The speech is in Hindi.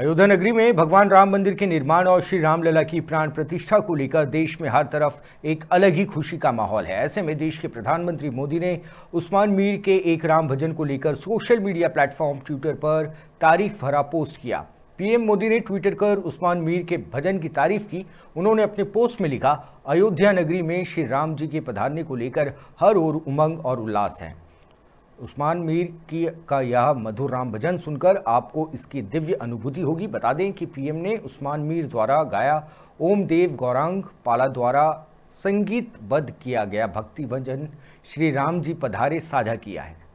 अयोध्या नगरी में भगवान राम मंदिर के निर्माण और श्री रामलला की प्राण प्रतिष्ठा को लेकर देश में हर तरफ एक अलग ही खुशी का माहौल है ऐसे में देश के प्रधानमंत्री मोदी ने उस्मान मीर के एक राम भजन को लेकर सोशल मीडिया प्लेटफॉर्म ट्विटर पर तारीफ भरा पोस्ट किया पीएम मोदी ने ट्विटर कर उस्मान मीर के भजन की तारीफ की उन्होंने अपने पोस्ट में लिखा अयोध्या नगरी में श्री राम जी के पधारने को लेकर हर ओर उमंग और उल्लास है उस्मान मीर की का यह मधुर राम भजन सुनकर आपको इसकी दिव्य अनुभूति होगी बता दें कि पीएम ने उस्मान मीर द्वारा गाया ओम देव गौरांग पाला द्वारा संगीतबद्ध किया गया भक्ति भजन श्री राम जी पधारे साझा किया है